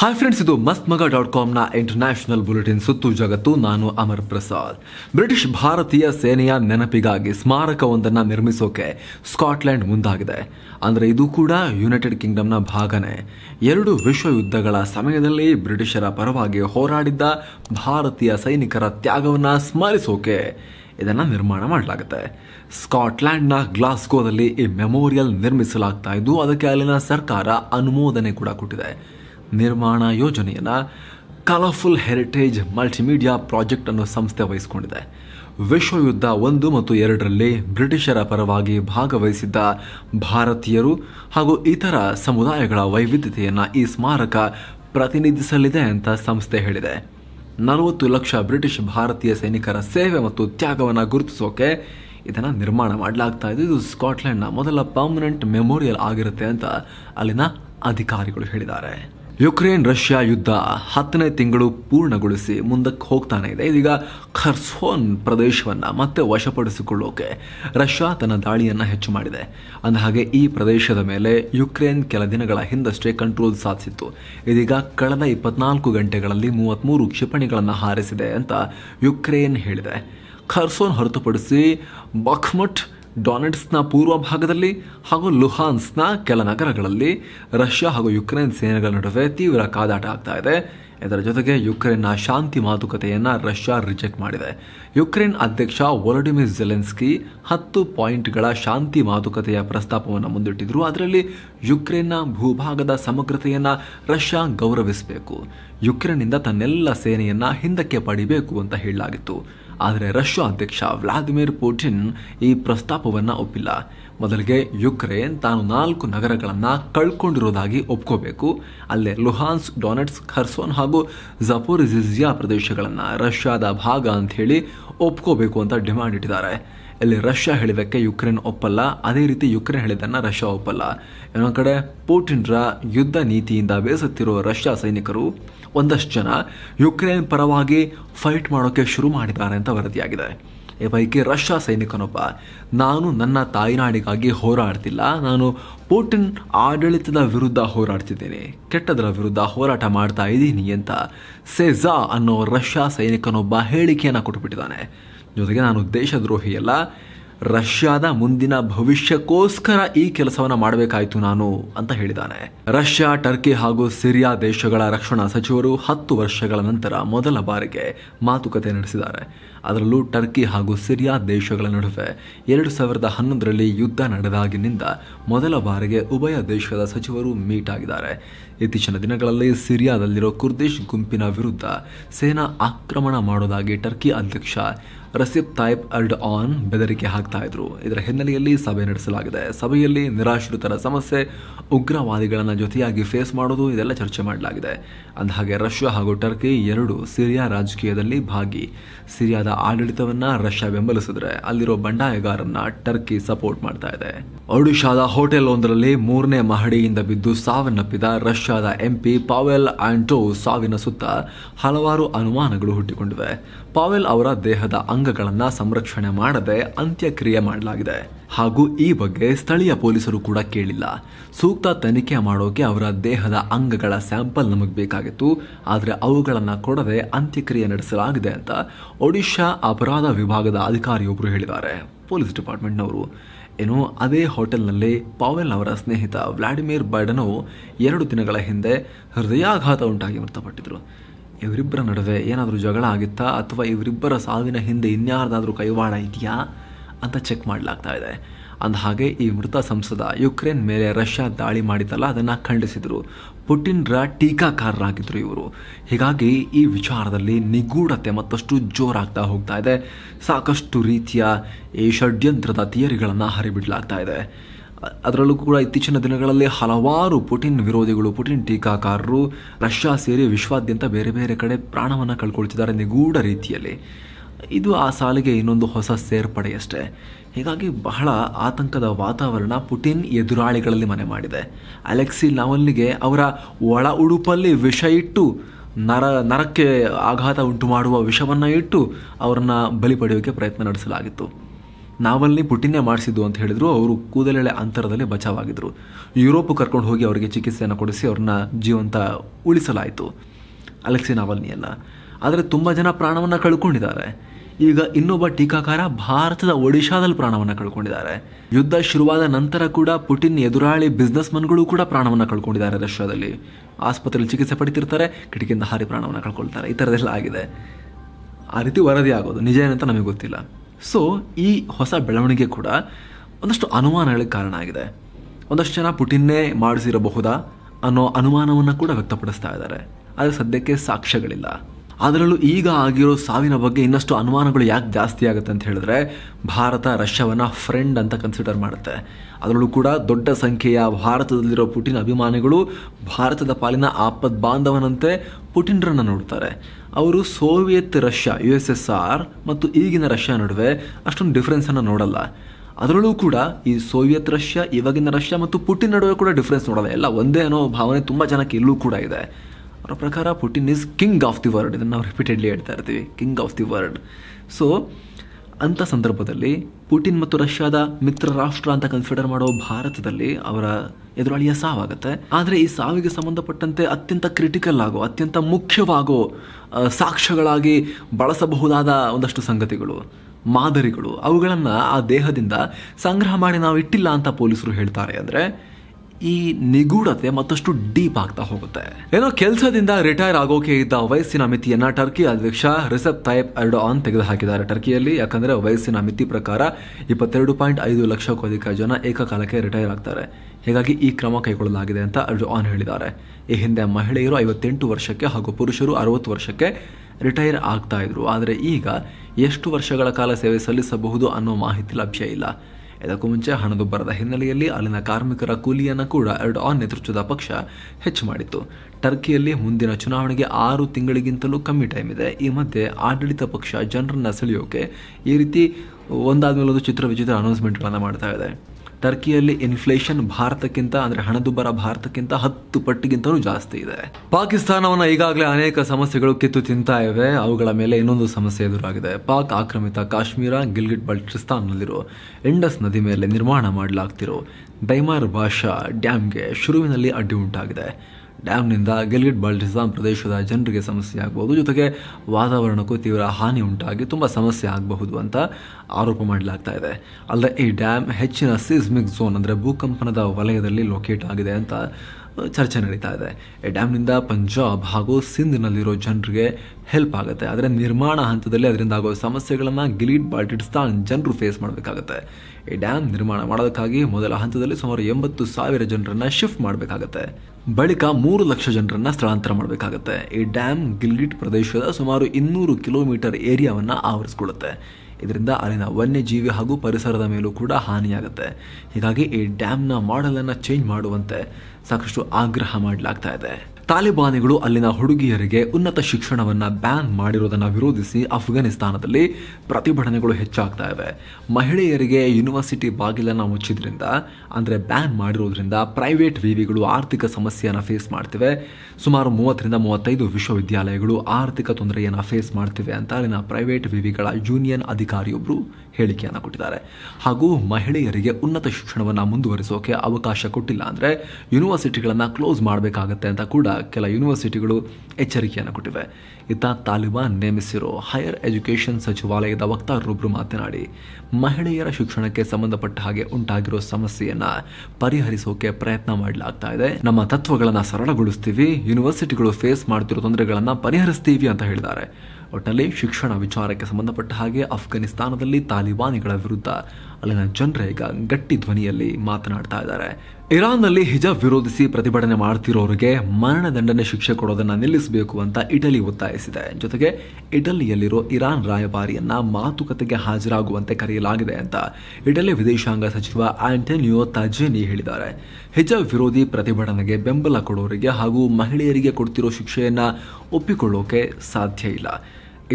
hi friends ಇದು ಮಸ್ತ್ ಮಗ ಡಾಟ್ ಕಾಮ್ನ ಇಂಟರ್ನ್ಯಾಷನಲ್ ಬುಲೆಟಿನ್ ಸುತ್ತು ಜಗತ್ತು ನಾನು ಅಮರ್ ಪ್ರಸಾದ್ ಬ್ರಿಟಿಷ್ ಭಾರತೀಯ ಸೇನೆಯ ನೆನಪಿಗಾಗಿ ಸ್ಮಾರಕವೊಂದನ್ನು ನಿರ್ಮಿಸೋಕೆ ಸ್ಕಾಟ್ಲೆಂಡ್ ಮುಂದಾಗಿದೆ ಅಂದರೆ ಇದು ಕೂಡ ಯುನೈಟೆಡ್ ಕಿಂಗ್ಡಮ್ನ ಭಾಗನೇ ಎರಡು ವಿಶ್ವ ಯುದ್ಧಗಳ ಸಮಯದಲ್ಲಿ ಬ್ರಿಟಿಷರ ಪರವಾಗಿ ಹೋರಾಡಿದ್ದ ಭಾರತೀಯ ಸೈನಿಕರ ತ್ಯಾಗವನ್ನು ಸ್ಮರಿಸೋಕೆ ಇದನ್ನು ನಿರ್ಮಾಣ ಮಾಡಲಾಗುತ್ತೆ ಸ್ಕಾಟ್ಲ್ಯಾಂಡ್ನ ಗ್ಲಾಸ್ಗೋದಲ್ಲಿ ಈ ಮೆಮೋರಿಯಲ್ ನಿರ್ಮಿಸಲಾಗ್ತಾ ಇದ್ದು ಅದಕ್ಕೆ ಅಲ್ಲಿನ ಸರ್ಕಾರ ಅನುಮೋದನೆ ಕೂಡ ಕೊಟ್ಟಿದೆ ನಿರ್ಮಾಣ ಯೋಜನೆಯನ್ನು ಕಲರ್ಫುಲ್ ಹೆರಿಟೇಜ್ ಮಲ್ಟಿಮೀಡಿಯಾ ಪ್ರಾಜೆಕ್ಟ್ ಅನ್ನೋ ಸಂಸ್ಥೆ ವಹಿಸಿಕೊಂಡಿದೆ ವಿಶ್ವ ಯುದ್ಧ ಒಂದು ಮತ್ತು ಎರಡರಲ್ಲಿ ಬ್ರಿಟಿಷರ ಪರವಾಗಿ ಭಾಗವಹಿಸಿದ್ದ ಭಾರತೀಯರು ಹಾಗೂ ಇತರ ಸಮುದಾಯಗಳ ವೈವಿಧ್ಯತೆಯನ್ನು ಈ ಸ್ಮಾರಕ ಪ್ರತಿನಿಧಿಸಲಿದೆ ಅಂತ ಸಂಸ್ಥೆ ಹೇಳಿದೆ ನಲವತ್ತು ಲಕ್ಷ ಬ್ರಿಟಿಷ್ ಭಾರತೀಯ ಸೈನಿಕರ ಸೇವೆ ಮತ್ತು ತ್ಯಾಗವನ್ನು ಗುರುತಿಸೋಕೆ ಇದನ್ನು ನಿರ್ಮಾಣ ಮಾಡಲಾಗ್ತಾ ಇದೆ ಇದು ಸ್ಕಾಟ್ಲೆಂಡ್ನ ಮೊದಲ ಪರ್ಮನೆಂಟ್ ಮೆಮೋರಿಯಲ್ ಆಗಿರುತ್ತೆ ಅಂತ ಅಲ್ಲಿನ ಅಧಿಕಾರಿಗಳು ಹೇಳಿದ್ದಾರೆ ಯುಕ್ರೇನ್ ರಷ್ಯಾ ಯುದ್ಧ ಹತ್ತನೇ ತಿಂಗಳು ಪೂರ್ಣಗೊಳಿಸಿ ಮುಂದಕ್ಕೆ ಹೋಗ್ತಾನೆ ಇದೆ ಇದೀಗ ಖರ್ಸೋನ್ ಪ್ರದೇಶವನ್ನು ಮತ್ತೆ ವಶಪಡಿಸಿಕೊಳ್ಳೋಕೆ ರಷ್ಯಾ ತನ್ನ ದಾಳಿಯನ್ನು ಹೆಚ್ಚು ಮಾಡಿದೆ ಅಂದಹಾಗೆ ಈ ಪ್ರದೇಶದ ಮೇಲೆ ಯುಕ್ರೇನ್ ಕೆಲ ದಿನಗಳ ಹಿಂದಷ್ಟೇ ಕಂಟ್ರೋಲ್ ಸಾಧಿಸಿತ್ತು ಇದೀಗ ಕಳೆದ ಇಪ್ಪತ್ನಾಲ್ಕು ಗಂಟೆಗಳಲ್ಲಿ ಮೂವತ್ತ್ಮೂರು ಕ್ಷಿಪಣಿಗಳನ್ನು ಹಾರಿಸಿದೆ ಅಂತ ಯುಕ್ರೇನ್ ಹೇಳಿದೆ ಖರ್ಸೋನ್ ಹೊರತುಪಡಿಸಿ ಬಖ್ಮಟ್ ಡೊನೆಟ್ಸ್ನ ಪೂರ್ವ ಭಾಗದಲ್ಲಿ ಹಾಗೂ ಲುಹಾನ್ಸ್ನ ಕೆಲ ನಗರಗಳಲ್ಲಿ ರಷ್ಯಾ ಹಾಗೂ ಯುಕ್ರೇನ್ ಸೇನೆಗಳ ನಡುವೆ ತೀವ್ರ ಕಾದಾಟ ಆಗ್ತಾ ಇದೆ ಇದರ ಜೊತೆಗೆ ಯುಕ್ರೇನ್ನ ಶಾಂತಿ ಮಾತುಕತೆಯನ್ನು ರಷ್ಯಾ ರಿಜೆಕ್ಟ್ ಮಾಡಿದೆ ಯುಕ್ರೇನ್ ಅಧ್ಯಕ್ಷ ವೊಲಡಿಮಿರ್ ಜೆಲೆನ್ಸ್ಕಿ ಹತ್ತು ಪಾಯಿಂಟ್ಗಳ ಶಾಂತಿ ಮಾತುಕತೆಯ ಪ್ರಸ್ತಾಪವನ್ನು ಮುಂದಿಟ್ಟಿದ್ರು ಅದರಲ್ಲಿ ಯುಕ್ರೇನ್ನ ಭೂಭಾಗದ ಸಮಗ್ರತೆಯನ್ನು ರಷ್ಯಾ ಗೌರವಿಸಬೇಕು ಯುಕ್ರೇನ್ನಿಂದ ತನ್ನೆಲ್ಲ ಸೇನೆಯನ್ನು ಹಿಂದಕ್ಕೆ ಪಡಿಬೇಕು ಅಂತ ಹೇಳಲಾಗಿತ್ತು ಆದರೆ ರಷ್ಯಾ ಅಧ್ಯಕ್ಷ ವ್ಲಾದಿಮಿರ್ ಪುಟಿನ್ ಈ ಪ್ರಸ್ತಾಪವನ್ನು ಒಪ್ಪಿಲ್ಲ ಮೊದಲಿಗೆ ಯುಕ್ರೇನ್ ತಾನು ನಾಲ್ಕು ನಗರಗಳನ್ನು ಕಳ್ಕೊಂಡಿರೋದಾಗಿ ಒಪ್ಕೋಬೇಕು ಅಲ್ಲೇ ಲುಹಾನ್ಸ್ ಡೊನೆಟ್ಸ್ ಖರ್ಸೋನ್ ಹಾಗೂ ಜಪೋರಿಜಿಜಿಯಾ ಪ್ರದೇಶಗಳನ್ನು ರಷ್ಯಾದ ಭಾಗ ಹೇಳಿ ಒಪ್ಕೋಬೇಕು ಅಂತ ಡಿಮಾಂಡ್ ಇಟ್ಟಿದ್ದಾರೆ ಇಲ್ಲಿ ರಷ್ಯಾ ಹೇಳಿದಕ್ಕೆ ಯುಕ್ರೇನ್ ಒಪ್ಪಲ್ಲ ಅದೇ ರೀತಿ ಯುಕ್ರೇನ್ ಹೇಳಿದ್ದನ್ನು ರಷ್ಯಾ ಒಪ್ಪಲ್ಲ ಇನ್ನೊಂದು ಕಡೆ ಪುಟಿನ್ರ ಯುದ್ಧ ನೀತಿಯಿಂದ ಬೇಸತ್ತಿರುವ ರಷ್ಯಾ ಸೈನಿಕರು ಒಂದಷ್ಟು ಜನ ಯುಕ್ರೇನ್ ಪರವಾಗಿ ಫೈಟ್ ಮಾಡೋಕ್ಕೆ ಶುರು ಮಾಡಿದ್ದಾರೆ ಅಂತ ವರದಿಯಾಗಿದೆ ಈ ಪೈಕಿ ರಷ್ಯಾ ಸೈನಿಕನೊಬ್ಬ ನಾನು ನನ್ನ ತಾಯಿನಾಡಿಗಾಗಿ ಹೋರಾಡ್ತಿಲ್ಲ ನಾನು ಪುಟಿನ್ ಆಡಳಿತದ ವಿರುದ್ಧ ಹೋರಾಡ್ತಿದ್ದೀನಿ ಕೆಟ್ಟದರ ವಿರುದ್ಧ ಹೋರಾಟ ಮಾಡ್ತಾ ಇದ್ದೀನಿ ಅಂತ ಸೆಜಾ ಅನ್ನೋ ರಷ್ಯಾ ಸೈನಿಕನೊಬ್ಬ ಹೇಳಿಕೆಯನ್ನು ಕೊಟ್ಟುಬಿಟ್ಟಿದ್ದಾನೆ ಜೊತೆಗೆ ನಾನು ದೇಶದ್ರೋಹಿಯಲ್ಲ ರಷ್ಯಾದ ಮುಂದಿನ ಭವಿಷ್ಯಕ್ಕೋಸ್ಕರ ಈ ಕೆಲಸವನ್ನು ಮಾಡಬೇಕಾಯಿತು ನಾನು ಅಂತ ಹೇಳಿದ್ದಾನೆ ರಷ್ಯಾ ಟರ್ಕಿ ಹಾಗೂ ಸಿರಿಯಾ ದೇಶಗಳ ರಕ್ಷಣಾ ಸಚಿವರು ಹತ್ತು ವರ್ಷಗಳ ನಂತರ ಮೊದಲ ಬಾರಿಗೆ ಮಾತುಕತೆ ನಡೆಸಿದ್ದಾರೆ ಅದರಲ್ಲೂ ಟರ್ಕಿ ಹಾಗೂ ಸಿರಿಯಾ ದೇಶಗಳ ನಡುವೆ ಎರಡು ಸಾವಿರದ ಹನ್ನೊಂದರಲ್ಲಿ ಯುದ್ಧ ನಡೆದಾಗಿನಿಂದ ಮೊದಲ ಬಾರಿಗೆ ಉಭಯ ದೇಶದ ಸಚಿವರು ಮೀಟ್ ಆಗಿದ್ದಾರೆ ಇತ್ತೀಚಿನ ದಿನಗಳಲ್ಲಿ ಸಿರಿಯಾದಲ್ಲಿರೋ ಕುರ್ದಿಶ್ ಗುಂಪಿನ ವಿರುದ್ಧ ಸೇನಾ ಆಕ್ರಮಣ ಮಾಡೋದಾಗಿ ಟರ್ಕಿ ಅಧ್ಯಕ್ಷ ರಸಿಪ್ ತಾಯಿಬ್ ಅರ್ಡ್ ಆನ್ ಬೆದರಿಕೆ ಹಾಕ್ತಾ ಇದ್ರು ಇದರ ಹಿನ್ನೆಲೆಯಲ್ಲಿ ಸಭೆ ನಡೆಸಲಾಗಿದೆ ಸಭೆಯಲ್ಲಿ ನಿರಾಶ್ರಿತರ ಸಮಸ್ಯೆ ಉಗ್ರವಾದಿಗಳನ್ನು ಜೊತೆಯಾಗಿ ಫೇಸ್ ಮಾಡೋದು ಇದೆಲ್ಲ ಚರ್ಚೆ ಮಾಡಲಾಗಿದೆ ಅಂದಹಾಗೆ ರಷ್ಯಾ ಹಾಗೂ ಟರ್ಕಿ ಎರಡು ಸಿರಿಯಾ ರಾಜಕೀಯದಲ್ಲಿ ಭಾಗಿ ಸಿರಿಯಾದ ಆಡಳಿತವನ್ನ ರಷ್ಯಾ ಬೆಂಬಲಿಸಿದ್ರೆ ಅಲ್ಲಿರೋ ಬಂಡಾಯಗಾರನ್ನ ಟರ್ಕಿ ಸಪೋರ್ಟ್ ಮಾಡ್ತಾ ಇದೆ ಒಡಿಶಾದ ಹೋಟೆಲ್ ಒಂದರಲ್ಲಿ ಮೂರನೇ ಮಹಡಿಯಿಂದ ಬಿದ್ದು ಸಾವನ್ನಪ್ಪಿದ ರಷ್ಯಾದ ಎಂಪಿ ಪಾವೆಲ್ ಆಂಟೋ ಸಾವಿನ ಸುತ್ತ ಹಲವಾರು ಅನುಮಾನಗಳು ಹುಟ್ಟಿಕೊಂಡಿವೆ ಪಾವೆಲ್ ಅವರ ದೇಹದ ಅಂಗ ಅಂಗಗಳನ್ನು ಸಂರಕ್ಷಣೆ ಮಾಡದೆ ಅಂತ್ಯಕ್ರಿಯೆ ಮಾಡಲಾಗಿದೆ ಹಾಗೂ ಈ ಬಗ್ಗೆ ಸ್ಥಳೀಯ ಪೊಲೀಸರು ಕೂಡ ಕೇಳಿಲ್ಲ ಸೂಕ್ತ ತನಿಖೆ ಮಾಡೋಕೆ ಅವರ ದೇಹದ ಅಂಗಗಳ ಸ್ಯಾಂಪಲ್ ನಮಗೆ ಬೇಕಾಗಿತ್ತು ಆದರೆ ಅವುಗಳನ್ನು ಕೊಡದೆ ಅಂತ್ಯಕ್ರಿಯೆ ನಡೆಸಲಾಗಿದೆ ಅಂತ ಒಡಿಶಾ ಅಪರಾಧ ವಿಭಾಗದ ಅಧಿಕಾರಿಯೊಬ್ಬರು ಹೇಳಿದ್ದಾರೆ ಪೊಲೀಸ್ ಡಿಪಾರ್ಟ್ಮೆಂಟ್ನವರು ಏನು ಅದೇ ಹೋಟೆಲ್ನಲ್ಲಿ ಪಾವೆಲ್ ಅವರ ಸ್ನೇಹಿತ ವ್ಲಾಡಿಮಿರ್ ಬೈಡನ್ ಎರಡು ದಿನಗಳ ಹಿಂದೆ ಹೃದಯಾಘಾತ ಉಂಟಾಗಿ ಮೃತಪಟ್ಟಿದ್ರು ಇವರಿಬ್ಬರ ನಡುವೆ ಏನಾದರೂ ಜಗಳ ಆಗಿತ್ತಾ ಅಥವಾ ಇವರಿಬ್ಬರ ಸಾವಿನ ಹಿಂದೆ ಇನ್ಯಾರ್ದಾದರೂ ಕೈವಾಡ ಇದೆಯಾ ಅಂತ ಚೆಕ್ ಮಾಡಲಾಗ್ತಾ ಇದೆ ಹಾಗೆ ಈ ಮೃತ ಸಂಸದ ಯುಕ್ರೇನ್ ಮೇಲೆ ರಷ್ಯಾ ದಾಳಿ ಮಾಡಿದ್ದಲ್ಲ ಅದನ್ನು ಖಂಡಿಸಿದರು ಪುಟಿನ್ರ ಟೀಕಾಕಾರರಾಗಿದ್ದರು ಇವರು ಹೀಗಾಗಿ ಈ ವಿಚಾರದಲ್ಲಿ ನಿಗೂಢತೆ ಮತ್ತಷ್ಟು ಜೋರಾಗ್ತಾ ಹೋಗ್ತಾ ಇದೆ ಸಾಕಷ್ಟು ರೀತಿಯ ಈ ಷಡ್ಯಂತ್ರದ ಥಿಯರಿಗಳನ್ನು ಹರಿಬಿಡಲಾಗ್ತಾ ಇದೆ ಅದರಲ್ಲೂ ಕೂಡ ಇತ್ತೀಚಿನ ದಿನಗಳಲ್ಲಿ ಹಲವಾರು ಪುಟಿನ್ ವಿರೋಧಿಗಳು ಪುಟಿನ್ ಟೀಕಾಕಾರರು ರಷ್ಯಾ ಸೇರಿ ವಿಶ್ವಾದ್ಯಂತ ಬೇರೆ ಬೇರೆ ಕಡೆ ಪ್ರಾಣವನ್ನು ಕಳ್ಕೊಳ್ತಿದ್ದಾರೆ ನಿಗೂಢ ರೀತಿಯಲ್ಲಿ ಇದು ಆ ಸಾಲಿಗೆ ಇನ್ನೊಂದು ಹೊಸ ಸೇರ್ಪಡೆಯಷ್ಟೇ ಹೀಗಾಗಿ ಬಹಳ ಆತಂಕದ ವಾತಾವರಣ ಪುಟಿನ್ ಎದುರಾಳಿಗಳಲ್ಲಿ ಮನೆ ಮಾಡಿದೆ ಅಲೆಕ್ಸಿ ನಾವಲ್ಲಿಗೆ ಅವರ ಒಳ ಉಡುಪಲ್ಲಿ ವಿಷ ಇಟ್ಟು ನರ ನರಕ್ಕೆ ಆಘಾತ ಉಂಟು ಮಾಡುವ ವಿಷವನ್ನು ಇಟ್ಟು ಅವರನ್ನು ಬಲಿ ಪಡೆಯೋಕ್ಕೆ ಪ್ರಯತ್ನ ನಡೆಸಲಾಗಿತ್ತು ನಾವಲ್ಲಿ ಪುಟಿನೇ ಮಾಡಿಸಿದ್ದು ಅಂತ ಹೇಳಿದ್ರು ಅವರು ಕೂದಲೆಳೆ ಅಂತರದಲ್ಲಿ ಬಚಾವಾಗಿದ್ದರು ಯುರೋಪ್ ಕರ್ಕೊಂಡು ಹೋಗಿ ಅವರಿಗೆ ಚಿಕಿತ್ಸೆಯನ್ನು ಕೊಡಿಸಿ ಅವ್ರನ್ನ ಜೀವಂತ ಉಳಿಸಲಾಯಿತು ಅಲೆಕ್ಸಿ ನಾವಲ್ನಿಯನ್ನು ಆದರೆ ತುಂಬ ಜನ ಪ್ರಾಣವನ್ನು ಕಳ್ಕೊಂಡಿದ್ದಾರೆ ಈಗ ಇನ್ನೊಬ್ಬ ಟೀಕಾಕಾರ ಭಾರತದ ಒಡಿಶಾದಲ್ಲಿ ಪ್ರಾಣವನ್ನು ಕಳ್ಕೊಂಡಿದ್ದಾರೆ ಯುದ್ಧ ಶುರುವಾದ ನಂತರ ಕೂಡ ಪುಟಿನ್ ಎದುರಾಳಿ ಬಿಸ್ನೆಸ್ ಮನ್ಗಳು ಕೂಡ ಪ್ರಾಣವನ್ನು ಕಳ್ಕೊಂಡಿದ್ದಾರೆ ರಷ್ಯಾದಲ್ಲಿ ಆಸ್ಪತ್ರೆಯಲ್ಲಿ ಚಿಕಿತ್ಸೆ ಪಡಿತಿರ್ತಾರೆ ಕಿಟಕಿಯಿಂದ ಹಾರಿ ಪ್ರಾಣವನ್ನು ಕಳ್ಕೊಳ್ತಾರೆ ಈ ಥರದೆಲ್ಲ ಆಗಿದೆ ಆ ರೀತಿ ವರದಿ ಆಗೋದು ನಿಜ ಏನಂತ ನಮಗೆ ಗೊತ್ತಿಲ್ಲ ಸೊ ಈ ಹೊಸ ಬೆಳವಣಿಗೆ ಕೂಡ ಒಂದಷ್ಟು ಅನುಮಾನಗಳಿಗೆ ಕಾರಣ ಆಗಿದೆ ಒಂದಷ್ಟು ಜನ ಪುಟಿನ್ನೇ ಮಾಡಿಸಿರಬಹುದಾ ಅನ್ನೋ ಅನುಮಾನವನ್ನು ಕೂಡ ವ್ಯಕ್ತಪಡಿಸ್ತಾ ಇದ್ದಾರೆ ಆದರೆ ಸದ್ಯಕ್ಕೆ ಸಾಕ್ಷ್ಯಗಳಿಲ್ಲ ಅದರಲ್ಲೂ ಈಗ ಆಗಿರೋ ಸಾವಿನ ಬಗ್ಗೆ ಇನ್ನಷ್ಟು ಅನುಮಾನಗಳು ಯಾಕೆ ಜಾಸ್ತಿ ಆಗುತ್ತೆ ಅಂತ ಹೇಳಿದ್ರೆ ಭಾರತ ರಷ್ಯಾವನ್ನು ಫ್ರೆಂಡ್ ಅಂತ ಕನ್ಸಿಡರ್ ಮಾಡುತ್ತೆ ಅದರಲ್ಲೂ ಕೂಡ ದೊಡ್ಡ ಸಂಖ್ಯೆಯ ಭಾರತದಲ್ಲಿರೋ ಪುಟಿನ್ ಅಭಿಮಾನಿಗಳು ಭಾರತದ ಪಾಲಿನ ಆಪದ್ ಬಾಂಧವನಂತೆ ಪುಟಿನ್ರನ್ನು ನೋಡ್ತಾರೆ ಅವರು Soviet Russia U S S R ಮತ್ತು ಈಗಿನ ರಷ್ಯಾ ನಡುವೆ ಅಷ್ಟೊಂದು ಡಿಫ್ರೆನ್ಸನ್ನು ನೋಡಲ್ಲ ಅದರಲ್ಲೂ ಕೂಡ ಈ ಸೋವಿಯತ್ ರಷ್ಯಾ ಇವಾಗಿನ ರಷ್ಯಾ ಮತ್ತು ಪುಟಿನ್ ನಡುವೆ ಕೂಡ ಡಿಫ್ರೆನ್ಸ್ ನೋಡಲ್ಲ ಎಲ್ಲ ಒಂದೇ ಅನ್ನೋ ಭಾವನೆ ತುಂಬ ಜನಕ್ಕೆ ಇಲ್ಲೂ ಕೂಡ ಇದೆ ಅವರ ಪ್ರಕಾರ Putin is king of the world ಇದನ್ನು ನಾವು ರಿಪೀಟೆಡ್ಲಿ ಹೇಳ್ತಾ ಇರ್ತೀವಿ king of the world so ಅಂಥ ಸಂದರ್ಭದಲ್ಲಿ ಪುಟಿನ್ ಮತ್ತು ರಷ್ಯಾದ ಮಿತ್ರ ರಾಷ್ಟ್ರ ಅಂತ ಕನ್ಸಿಡರ್ ಮಾಡೋ ಭಾರತದಲ್ಲಿ ಅವರ ಎದುರಾಳಿಯ ಸಾವಾಗುತ್ತೆ ಆದರೆ ಈ ಸಾವಿಗೆ ಸಂಬಂಧಪಟ್ಟಂತೆ ಅತ್ಯಂತ ಕ್ರಿಟಿಕಲ್ ಆಗೋ ಅತ್ಯಂತ ಮುಖ್ಯವಾಗೋ ಸಾಕ್ಷ್ಯಗಳಾಗಿ ಬಳಸಬಹುದಾದ ಒಂದಷ್ಟು ಸಂಗತಿಗಳು ಮಾದರಿಗಳು ಅವುಗಳನ್ನು ಆ ದೇಹದಿಂದ ಸಂಗ್ರಹ ಮಾಡಿ ನಾವು ಇಟ್ಟಿಲ್ಲ ಅಂತ ಪೊಲೀಸರು ಹೇಳ್ತಾರೆ ಅಂದರೆ ಈ ನಿಗೂಢತೆ ಮತ್ತಷ್ಟು ಡೀಪ್ ಆಗ್ತಾ ಹೋಗುತ್ತೆ ಏನೋ ಕೆಲಸದಿಂದ ರಿಟೈರ್ ಆಗೋಕೆ ಇದ್ದ ವಯಸ್ಸಿನ ಮಿತಿಯನ್ನ ಟರ್ಕಿ ಅಧ್ಯಕ್ಷ ರಿಸೆಪ್ ತಾಯಪ್ ಆನ್ ತೆಗೆದು ಹಾಕಿದ್ದಾರೆ ಟರ್ಕಿಯಲ್ಲಿ ಯಾಕಂದ್ರೆ ವಯಸ್ಸಿನ ಮಿತಿ ಪ್ರಕಾರ ಇಪ್ಪತ್ತೆರಡು ಪಾಯಿಂಟ್ ಐದು ಲಕ್ಷಕ್ಕೂ ಅಧಿಕ ಜನ ಏಕಕಾಲಕ್ಕೆ ರಿಟೈರ್ ಆಗ್ತಾರೆ ಹೀಗಾಗಿ ಈ ಕ್ರಮ ಕೈಗೊಳ್ಳಲಾಗಿದೆ ಅಂತ ಆನ್ ಹೇಳಿದ್ದಾರೆ ಈ ಹಿಂದೆ ಮಹಿಳೆಯರು ಐವತ್ತೆಂಟು ವರ್ಷಕ್ಕೆ ಹಾಗೂ ಪುರುಷರು ಅರವತ್ತು ವರ್ಷಕ್ಕೆ ರಿಟೈರ್ ಆಗ್ತಾ ಇದ್ರು ಆದರೆ ಈಗ ಎಷ್ಟು ವರ್ಷಗಳ ಕಾಲ ಸೇವೆ ಸಲ್ಲಿಸಬಹುದು ಅನ್ನೋ ಮಾಹಿತಿ ಲಭ್ಯ ಇಲ್ಲ ಇದಕ್ಕೂ ಮುಂಚೆ ಹಣದುಬ್ಬರದ ಹಿನ್ನೆಲೆಯಲ್ಲಿ ಅಲ್ಲಿನ ಕಾರ್ಮಿಕರ ಕೂಲಿಯನ್ನು ಕೂಡ ಎರಡು ಆ ನೇತೃತ್ವದ ಪಕ್ಷ ಹೆಚ್ಚು ಮಾಡಿತ್ತು ಟರ್ಕಿಯಲ್ಲಿ ಮುಂದಿನ ಚುನಾವಣೆಗೆ ಆರು ತಿಂಗಳಿಗಿಂತಲೂ ಕಮ್ಮಿ ಟೈಮ್ ಇದೆ ಈ ಮಧ್ಯೆ ಆಡಳಿತ ಪಕ್ಷ ಜನರನ್ನು ಸೆಳೆಯೋಕೆ ಈ ರೀತಿ ಒಂದಾದ ಒಂದು ಚಿತ್ರವಿಚಿತ್ರ ಅನೌನ್ಸ್ಮೆಂಟ್ಗಳನ್ನು ಮಾಡ್ತಾ ಇದೆ ಟರ್ಕಿಯಲ್ಲಿ ಇನ್ಫ್ಲೇಷನ್ ಭಾರತಕ್ಕಿಂತ ಅಂದ್ರೆ ಹಣದುಬ್ಬರ ಭಾರತಕ್ಕಿಂತ ಹತ್ತು ಪಟ್ಟಿಗಿಂತಲೂ ಜಾಸ್ತಿ ಇದೆ ಪಾಕಿಸ್ತಾನವನ್ನು ಈಗಾಗಲೇ ಅನೇಕ ಸಮಸ್ಯೆಗಳು ಕಿತ್ತು ತಿಂತಾ ಇವೆ ಅವುಗಳ ಮೇಲೆ ಇನ್ನೊಂದು ಸಮಸ್ಯೆ ಎದುರಾಗಿದೆ ಪಾಕ್ ಆಕ್ರಮಿತ ಕಾಶ್ಮೀರ ಗಿಲ್ಗಿಟ್ ಬಲ್ಟಿಸ್ತಾನ್ನಲ್ಲಿರೋ ಇಂಡಸ್ ನದಿ ಮೇಲೆ ನಿರ್ಮಾಣ ಮಾಡಲಾಗ್ತಿರೋ ದೈಮಾರ್ ಭಾಷಾ ಡ್ಯಾಮ್ಗೆ ಶುರುವಿನಲ್ಲಿ ಅಡ್ಡಿ ಉಂಟಾಗಿದೆ ಡ್ಯಾಮ್ನಿಂದ ಗಿಲ್ಗಿಟ್ ಬಾಲ್ಟಿಸ್ತಾನ್ ಪ್ರದೇಶದ ಜನರಿಗೆ ಸಮಸ್ಯೆ ಆಗಬಹುದು ಜೊತೆಗೆ ವಾತಾವರಣಕ್ಕೂ ತೀವ್ರ ಹಾನಿ ಉಂಟಾಗಿ ತುಂಬ ಸಮಸ್ಯೆ ಆಗಬಹುದು ಅಂತ ಆರೋಪ ಮಾಡಲಾಗ್ತಾ ಇದೆ ಅಲ್ಲದೆ ಈ ಡ್ಯಾಮ್ ಹೆಚ್ಚಿನ ಸೀಸ್ಮಿಕ್ ಝೋನ್ ಅಂದರೆ ಭೂಕಂಪನದ ವಲಯದಲ್ಲಿ ಲೊಕೇಟ್ ಆಗಿದೆ ಅಂತ ಚರ್ಚೆ ನಡೀತಾ ಇದೆ ಈ ಡ್ಯಾಮ್ನಿಂದ ಪಂಜಾಬ್ ಹಾಗೂ ಸಿಂಧ್ನಲ್ಲಿರೋ ಜನರಿಗೆ ಹೆಲ್ಪ್ ಆಗುತ್ತೆ ಆದರೆ ನಿರ್ಮಾಣ ಹಂತದಲ್ಲಿ ಅದರಿಂದ ಆಗೋ ಸಮಸ್ಯೆಗಳನ್ನು ಗಿಲೀಟ್ ಬಾಲ್ಟಿಸ್ತಾನ್ ಜನರು ಫೇಸ್ ಮಾಡಬೇಕಾಗುತ್ತೆ ಈ ಡ್ಯಾಮ್ ನಿರ್ಮಾಣ ಮಾಡೋದಕ್ಕಾಗಿ ಮೊದಲ ಹಂತದಲ್ಲಿ ಸುಮಾರು ಎಂಬತ್ತು ಸಾವಿರ ಜನರನ್ನು ಶಿಫ್ಟ್ ಮಾಡಬೇಕಾಗತ್ತೆ ಬಳಿಕ ಮೂರು ಲಕ್ಷ ಜನರನ್ನು ಸ್ಥಳಾಂತರ ಮಾಡಬೇಕಾಗುತ್ತೆ ಈ ಡ್ಯಾಮ್ ಗಿಲ್ಗಿಟ್ ಪ್ರದೇಶದ ಸುಮಾರು ಇನ್ನೂರು ಕಿಲೋಮೀಟರ್ ಏರಿಯಾವನ್ನು ಆವರಿಸಿಕೊಳ್ಳುತ್ತೆ ಇದರಿಂದ ಅಲ್ಲಿನ ವನ್ಯಜೀವಿ ಹಾಗೂ ಪರಿಸರದ ಮೇಲೂ ಕೂಡ ಹಾನಿಯಾಗುತ್ತೆ ಹೀಗಾಗಿ ಈ ಡ್ಯಾಮ್ನ ಮಾಡೆಲನ್ನು ಚೇಂಜ್ ಮಾಡುವಂತೆ ಸಾಕಷ್ಟು ಆಗ್ರಹ ಮಾಡಲಾಗ್ತಾ ಇದೆ ತಾಲಿಬಾನಿಗಳು ಅಲ್ಲಿನ ಹುಡುಗಿಯರಿಗೆ ಉನ್ನತ ಶಿಕ್ಷಣವನ್ನು ಬ್ಯಾನ್ ಮಾಡಿರೋದನ್ನು ವಿರೋಧಿಸಿ ಅಫ್ಘಾನಿಸ್ತಾನದಲ್ಲಿ ಪ್ರತಿಭಟನೆಗಳು ಹೆಚ್ಚಾಗ್ತಾ ಇವೆ ಮಹಿಳೆಯರಿಗೆ ಯೂನಿವರ್ಸಿಟಿ ಬಾಗಿಲನ್ನು ಮುಚ್ಚಿದ್ರಿಂದ ಅಂದರೆ ಬ್ಯಾನ್ ಮಾಡಿರೋದ್ರಿಂದ ಪ್ರೈವೇಟ್ ವಿವಿಗಳು ಆರ್ಥಿಕ ಸಮಸ್ಯೆಯನ್ನು ಫೇಸ್ ಮಾಡ್ತಿವೆ ಸುಮಾರು ಮೂವತ್ತರಿಂದ ಮೂವತ್ತೈದು ವಿಶ್ವವಿದ್ಯಾಲಯಗಳು ಆರ್ಥಿಕ ತೊಂದರೆಯನ್ನು ಫೇಸ್ ಮಾಡ್ತಿವೆ ಅಂತ ಅಲ್ಲಿನ ಪ್ರೈವೇಟ್ ವಿವಿಗಳ ಯೂನಿಯನ್ ಅಧಿಕಾರಿಯೊಬ್ಬರು ಹೇಳಿಕೆಯನ್ನು ಕೊಟ್ಟಿದ್ದಾರೆ ಹಾಗೂ ಮಹಿಳೆಯರಿಗೆ ಉನ್ನತ ಶಿಕ್ಷಣವನ್ನು ಮುಂದುವರಿಸೋಕೆ ಅವಕಾಶ ಕೊಟ್ಟಿಲ್ಲ ಅಂದರೆ ಯೂನಿವರ್ಸಿಟಿಗಳನ್ನು ಕ್ಲೋಸ್ ಮಾಡಬೇಕಾಗತ್ತೆ ಅಂತ ಕೂಡ ಕೆಲ ಯೂನಿವರ್ಸಿಟಿಗಳು ಎಚ್ಚರಿಕೆಯನ್ನು ಕೊಟ್ಟಿವೆ ಇತ್ತ ತಾಲಿಬಾನ್ ನೇಮಿಸಿರೋ ಹೈಯರ್ ಎಜುಕೇಷನ್ ಸಚಿವಾಲಯದ ವಕ್ತಾರರೊಬ್ಬರು ಮಾತನಾಡಿ ಮಹಿಳೆಯರ ಶಿಕ್ಷಣಕ್ಕೆ ಸಂಬಂಧಪಟ್ಟ ಹಾಗೆ ಉಂಟಾಗಿರೋ ಸಮಸ್ಯೆಯನ್ನು ಪರಿಹರಿಸೋಕೆ ಪ್ರಯತ್ನ ಮಾಡಲಾಗ್ತಾ ಇದೆ ನಮ್ಮ ತತ್ವಗಳನ್ನು ಸರಳಗೊಳಿಸ್ತೀವಿ ಯೂನಿವರ್ಸಿಟಿಗಳು ಫೇಸ್ ಮಾಡ್ತಿರೋ ತೊಂದರೆಗಳನ್ನು ಪರಿಹರಿಸ್ತೀವಿ ಅಂತ ಹೇಳಿದ್ದಾರೆ ಒಟ್ಟಲ್ಲಿ ಶಿಕ್ಷಣ ವಿಚಾರಕ್ಕೆ ಸಂಬಂಧಪಟ್ಟ ಹಾಗೆ ಅಫ್ಘಾನಿಸ್ತಾನದಲ್ಲಿ ತಾಲಿಬಾನಿಗಳ ವಿರುದ್ಧ ಅಲ್ಲಿನ ಜನರೇ ಈಗ ಗಟ್ಟಿ ಧ್ವನಿಯಲ್ಲಿ ಮಾತನಾಡ್ತಾ ಇದ್ದಾರೆ ಇರಾನ್ನಲ್ಲಿ ಹಿಜಾಬ್ ವಿರೋಧಿಸಿ ಪ್ರತಿಭಟನೆ ಮಾಡ್ತಿರೋರಿಗೆ ಮರಣದಂಡನೆ ಶಿಕ್ಷೆ ಕೊಡೋದನ್ನು ನಿಲ್ಲಿಸಬೇಕು ಅಂತ ಇಟಲಿ ಒತ್ತಾಯಿಸಿದೆ ಜೊತೆಗೆ ಇಟಲಿಯಲ್ಲಿರೋ ಇರಾನ್ ರಾಯಭಾರಿಯನ್ನ ಮಾತುಕತೆಗೆ ಹಾಜರಾಗುವಂತೆ ಕರೆಯಲಾಗಿದೆ ಅಂತ ಇಟಲಿ ವಿದೇಶಾಂಗ ಸಚಿವ ಆಂಟೋನಿಯೋ ತಾಜಿನಿ ಹೇಳಿದ್ದಾರೆ ಹಿಜಾಬ್ ವಿರೋಧಿ ಪ್ರತಿಭಟನೆಗೆ ಬೆಂಬಲ ಕೊಡೋರಿಗೆ ಹಾಗೂ ಮಹಿಳೆಯರಿಗೆ ಕೊಡ್ತಿರೋ ಶಿಕ್ಷೆಯನ್ನು ಒಪ್ಪಿಕೊಳ್ಳೋಕೆ ಸಾಧ್ಯ ಇಲ್ಲ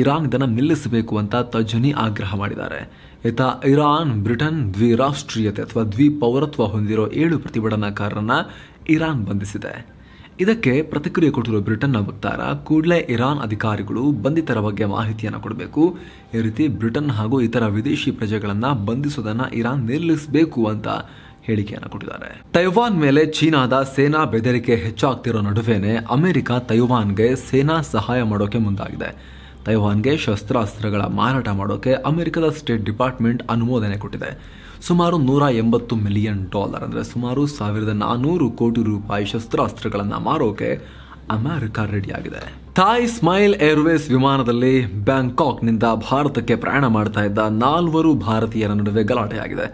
ಇರಾನ್ ಇದನ್ನು ನಿಲ್ಲಿಸಬೇಕು ಅಂತ ತಜನಿ ಆಗ್ರಹ ಮಾಡಿದ್ದಾರೆ ಇತ ಇರಾನ್ ಬ್ರಿಟನ್ ದ್ವಿರಾಷ್ಟ್ರೀಯತೆ ಅಥವಾ ದ್ವಿಪೌರತ್ವ ಹೊಂದಿರೋ ಏಳು ಪ್ರತಿಭಟನಾಕಾರರನ್ನ ಇರಾನ್ ಬಂಧಿಸಿದೆ ಇದಕ್ಕೆ ಪ್ರತಿಕ್ರಿಯೆ ಕೊಟ್ಟಿರುವ ಬ್ರಿಟನ್ನ ವಕ್ತಾರ ಕೂಡಲೇ ಇರಾನ್ ಅಧಿಕಾರಿಗಳು ಬಂಧಿತರ ಬಗ್ಗೆ ಮಾಹಿತಿಯನ್ನು ಕೊಡಬೇಕು ಈ ರೀತಿ ಬ್ರಿಟನ್ ಹಾಗೂ ಇತರ ವಿದೇಶಿ ಪ್ರಜೆಗಳನ್ನು ಬಂಧಿಸುವುದನ್ನು ಇರಾನ್ ನಿಲ್ಲಿಸಬೇಕು ಅಂತ ಹೇಳಿಕೆಯನ್ನು ಕೊಟ್ಟಿದ್ದಾರೆ ತೈವಾನ್ ಮೇಲೆ ಚೀನಾದ ಸೇನಾ ಬೆದರಿಕೆ ಹೆಚ್ಚಾಗ್ತಿರೋ ನಡುವೆನೆ ಅಮೆರಿಕ ತೈವಾನ್ಗೆ ಸೇನಾ ಸಹಾಯ ಮಾಡೋಕೆ ಮುಂದಾಗಿದೆ ತೈವಾನ್ಗೆ ಶಸ್ತ್ರಾಸ್ತ್ರಗಳ ಮಾರಾಟ ಮಾಡೋಕೆ ಅಮೆರಿಕದ ಸ್ಟೇಟ್ ಡಿಪಾರ್ಟ್ಮೆಂಟ್ ಅನುಮೋದನೆ ಕೊಟ್ಟಿದೆ ಸುಮಾರು ನೂರ ಎಂಬತ್ತು ಮಿಲಿಯನ್ ಡಾಲರ್ ಅಂದರೆ ಸುಮಾರು ಸಾವಿರದ ನಾನ್ನೂರು ಕೋಟಿ ರೂಪಾಯಿ ಶಸ್ತ್ರಾಸ್ತ್ರಗಳನ್ನು ಮಾರೋಕೆ ಅಮೆರಿಕ ರೆಡಿಯಾಗಿದೆ ಥಾಯ್ ಸ್ಮೈಲ್ ಏರ್ವೇಸ್ ವಿಮಾನದಲ್ಲಿ ಬ್ಯಾಂಕಾಕ್ನಿಂದ ಭಾರತಕ್ಕೆ ಪ್ರಯಾಣ ಮಾಡ್ತಾ ಇದ್ದ ನಾಲ್ವರು ಭಾರತೀಯರ ನಡುವೆ ಗಲಾಟೆಯಾಗಿದೆ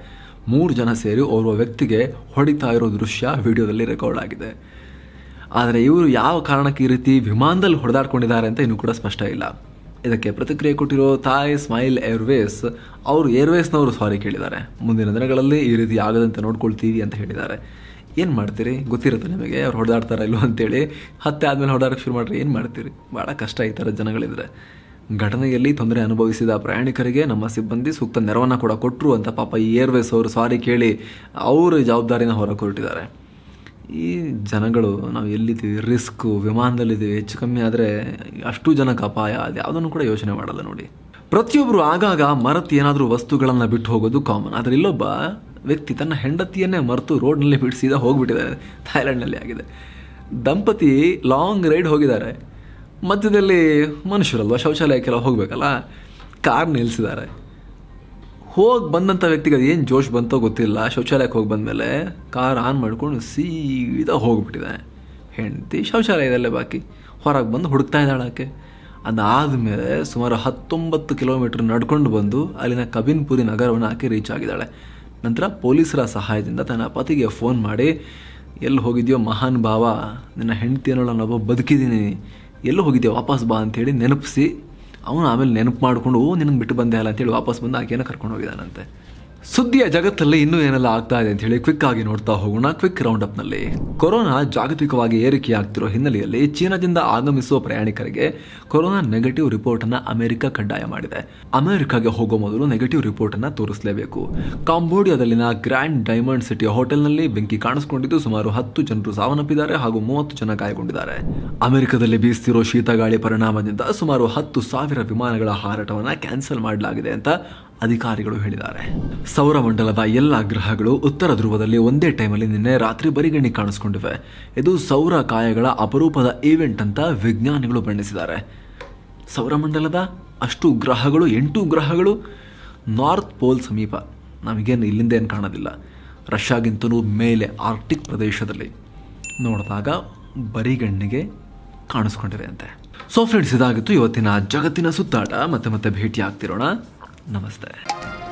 ಮೂರು ಜನ ಸೇರಿ ಓರ್ವ ವ್ಯಕ್ತಿಗೆ ಹೊಡಿತಾ ಇರೋ ದೃಶ್ಯ ವಿಡಿಯೋದಲ್ಲಿ ರೆಕಾರ್ಡ್ ಆಗಿದೆ ಆದರೆ ಇವರು ಯಾವ ಕಾರಣಕ್ಕೆ ಈ ರೀತಿ ವಿಮಾನದಲ್ಲಿ ಹೊಡೆದಾಡ್ಕೊಂಡಿದ್ದಾರೆ ಅಂತ ಇನ್ನೂ ಕೂಡ ಸ್ಪಷ್ಟ ಇಲ್ಲ ಇದಕ್ಕೆ ಪ್ರತಿಕ್ರಿಯೆ ಕೊಟ್ಟಿರೋ ತಾಯ್ ಸ್ಮೈಲ್ ಏರ್ವೇಸ್ ಅವರು ಏರ್ವೇಸ್ನವರು ಸಾರಿ ಕೇಳಿದ್ದಾರೆ ಮುಂದಿನ ದಿನಗಳಲ್ಲಿ ಈ ರೀತಿ ಆಗದಂತೆ ನೋಡ್ಕೊಳ್ತೀವಿ ಅಂತ ಹೇಳಿದ್ದಾರೆ ಏನು ಮಾಡ್ತೀರಿ ಗೊತ್ತಿರುತ್ತೆ ನಿಮಗೆ ಅವ್ರು ಹೊಡೆದಾಡ್ತಾರ ಇಲ್ಲೋ ಅಂತೇಳಿ ಹತ್ತೆ ಆದಮೇಲೆ ಹೊಡೆದಾಡಕ್ಕೆ ಶುರು ಮಾಡ್ರಿ ಏನು ಮಾಡ್ತೀರಿ ಭಾಳ ಕಷ್ಟ ಈ ಥರ ಜನಗಳಿದ್ರೆ ಘಟನೆಯಲ್ಲಿ ತೊಂದರೆ ಅನುಭವಿಸಿದ ಪ್ರಯಾಣಿಕರಿಗೆ ನಮ್ಮ ಸಿಬ್ಬಂದಿ ಸೂಕ್ತ ನೆರವನ್ನು ಕೂಡ ಕೊಟ್ಟರು ಅಂತ ಪಾಪ ಈ ಏರ್ವೇಸ್ ಅವರು ಸಾರಿ ಕೇಳಿ ಅವರು ಜವಾಬ್ದಾರಿನ ಹೊರ ಕೊರಟಿದ್ದಾರೆ ಈ ಜನಗಳು ನಾವು ಎಲ್ಲಿದ್ದೀವಿ ರಿಸ್ಕು ವಿಮಾನದಲ್ಲಿದ್ದೀವಿ ಹೆಚ್ಚು ಕಮ್ಮಿ ಆದರೆ ಅಷ್ಟು ಜನಕ್ಕೆ ಅಪಾಯ ಅದು ಕೂಡ ಯೋಚನೆ ಮಾಡಲ್ಲ ನೋಡಿ ಪ್ರತಿಯೊಬ್ಬರು ಆಗಾಗ ಮರತ್ ಏನಾದರೂ ವಸ್ತುಗಳನ್ನು ಬಿಟ್ಟು ಹೋಗೋದು ಕಾಮನ್ ಆದರೆ ಇಲ್ಲೊಬ್ಬ ವ್ಯಕ್ತಿ ತನ್ನ ಹೆಂಡತಿಯನ್ನೇ ಮರೆತು ರೋಡ್ನಲ್ಲಿ ಬಿಡಿಸಿದ ಹೋಗ್ಬಿಟ್ಟಿದ್ದಾರೆ ಥಾಯ್ಲೆಂಡ್ನಲ್ಲಿ ಆಗಿದೆ ದಂಪತಿ ಲಾಂಗ್ ರೈಡ್ ಹೋಗಿದ್ದಾರೆ ಮಧ್ಯದಲ್ಲಿ ಮನುಷ್ಯರಲ್ವ ಶೌಚಾಲಯಕ್ಕೆಲ್ಲ ಹೋಗಬೇಕಲ್ಲ ಕಾರ್ ನಿಲ್ಲಿಸಿದ್ದಾರೆ ಹೋಗಿ ಬಂದಂಥ ವ್ಯಕ್ತಿಗೆ ಅದೇನು ಜೋಶ್ ಬಂತೋ ಗೊತ್ತಿಲ್ಲ ಶೌಚಾಲಯಕ್ಕೆ ಹೋಗಿ ಬಂದಮೇಲೆ ಕಾರ್ ಆನ್ ಮಾಡಿಕೊಂಡು ಸೀದಾ ಹೋಗಿಬಿಟ್ಟಿದ್ದಾನೆ ಹೆಂಡತಿ ಶೌಚಾಲಯದಲ್ಲೇ ಬಾಕಿ ಹೊರಗೆ ಬಂದು ಹುಡುಕ್ತಾ ಇದ್ದಾಳೆ ಆಕೆ ಅದಾದಮೇಲೆ ಸುಮಾರು ಹತ್ತೊಂಬತ್ತು ಕಿಲೋಮೀಟ್ರ್ ನಡ್ಕೊಂಡು ಬಂದು ಅಲ್ಲಿನ ಕಬಿನ್ಪುರಿ ನಗರವನ್ನು ಆಕೆ ರೀಚ್ ಆಗಿದ್ದಾಳೆ ನಂತರ ಪೊಲೀಸರ ಸಹಾಯದಿಂದ ತನ್ನ ಪತಿಗೆ ಫೋನ್ ಮಾಡಿ ಎಲ್ಲಿ ಹೋಗಿದ್ಯೋ ಮಹಾನ್ ಭಾವ ನಿನ್ನ ಹೆಂಡತಿ ಅನ್ನೋಳ ನಾನೊಬ್ಬ ಬದುಕಿದ್ದೀನಿ ಎಲ್ಲಿ ಹೋಗಿದ್ಯೋ ವಾಪಸ್ ಬಾ ಅಂತೇಳಿ ನೆನಪಿಸಿ ಅವನು ಆಮೇಲೆ ನೆನಪು ಮಾಡಿಕೊಂಡು ಓ ನಿನಗೆ ಬಿಟ್ಟು ಬಂದೆ ಅಲ್ಲ ಅಂತೇಳಿ ವಾಪಸ್ ಬಂದು ಆಕೆಯನ್ನು ಕರ್ಕೊಂಡು ಹೋಗಿದ್ದಾನಂತೆ ಸುದ್ದಿಯ ಜಗತ್ತಲ್ಲಿ ಇನ್ನೂ ಏನೆಲ್ಲ ಆಗ್ತಾ ಇದೆ ಅಂತ ಹೇಳಿ ಕ್ವಿಕ್ ಆಗಿ ನೋಡ್ತಾ ಹೋಗೋಣ ಕ್ವಿಕ್ ರೌಂಡ್ ನಲ್ಲಿ ಕೊರೋನಾ ಜಾಗತಿಕವಾಗಿ ಏರಿಕೆಯಾಗ್ತಿರೋ ಹಿನ್ನೆಲೆಯಲ್ಲಿ ಚೀನಾದಿಂದ ಆಗಮಿಸುವ ಪ್ರಯಾಣಿಕರಿಗೆ ಕೊರೋನಾ ನೆಗೆಟಿವ್ ರಿಪೋರ್ಟ್ ಅನ್ನ ಅಮೆರಿಕ ಕಡ್ಡಾಯ ಮಾಡಿದೆ ಅಮೆರಿಕಾಗೆ ಹೋಗೋ ಮೊದಲು ನೆಗೆಟಿವ್ ರಿಪೋರ್ಟ್ ಅನ್ನ ತೋರಿಸಲೇಬೇಕು ಕಾಂಬೋಡಿಯಾದಲ್ಲಿನ ಗ್ರ್ಯಾಂಡ್ ಡೈಮಂಡ್ ಸಿಟಿಯ ನಲ್ಲಿ ಬೆಂಕಿ ಕಾಣಿಸಿಕೊಂಡಿದ್ದು ಸುಮಾರು ಹತ್ತು ಜನರು ಸಾವನ್ನಪ್ಪಿದ್ದಾರೆ ಹಾಗೂ ಮೂವತ್ತು ಜನ ಗಾಯಗೊಂಡಿದ್ದಾರೆ ಅಮೆರಿಕದಲ್ಲಿ ಬೀಸ್ತಿರೋ ಶೀತಗಾಳಿ ಪರಿಣಾಮದಿಂದ ಸುಮಾರು ಹತ್ತು ಸಾವಿರ ವಿಮಾನಗಳ ಹಾರಾಟವನ್ನು ಕ್ಯಾನ್ಸಲ್ ಮಾಡಲಾಗಿದೆ ಅಂತ ಅಧಿಕಾರಿಗಳು ಹೇಳಿದ್ದಾರೆ ಸೌರಮಂಡಲದ ಎಲ್ಲ ಗ್ರಹಗಳು ಉತ್ತರ ಧ್ರುವದಲ್ಲಿ ಒಂದೇ ಟೈಮಲ್ಲಿ ನಿನ್ನೆ ರಾತ್ರಿ ಬರಿಗಣ್ಣಿ ಕಾಣಿಸ್ಕೊಂಡಿವೆ ಇದು ಸೌರ ಕಾಯಗಳ ಅಪರೂಪದ ಈವೆಂಟ್ ಅಂತ ವಿಜ್ಞಾನಿಗಳು ಬಣ್ಣಿಸಿದ್ದಾರೆ ಸೌರಮಂಡಲದ ಅಷ್ಟು ಗ್ರಹಗಳು ಎಂಟು ಗ್ರಹಗಳು ನಾರ್ತ್ ಪೋಲ್ ಸಮೀಪ ನಮಗೇನು ಇಲ್ಲಿಂದ ಏನು ಕಾಣೋದಿಲ್ಲ ರಷ್ಯಾಗಿಂತಲೂ ಮೇಲೆ ಆರ್ಕ್ಟಿಕ್ ಪ್ರದೇಶದಲ್ಲಿ ನೋಡಿದಾಗ ಬರಿಗಣ್ಣಿಗೆ ಕಾಣಿಸ್ಕೊಂಡಿದೆ ಅಂತೆ ಸೊ ಫ್ರೆಂಡ್ಸ್ ಇದಾಗಿತ್ತು ಇವತ್ತಿನ ಜಗತ್ತಿನ ಸುತ್ತಾಟ ಮತ್ತೆ ಮತ್ತೆ ಭೇಟಿ ಆಗ್ತಿರೋಣ नमस्ते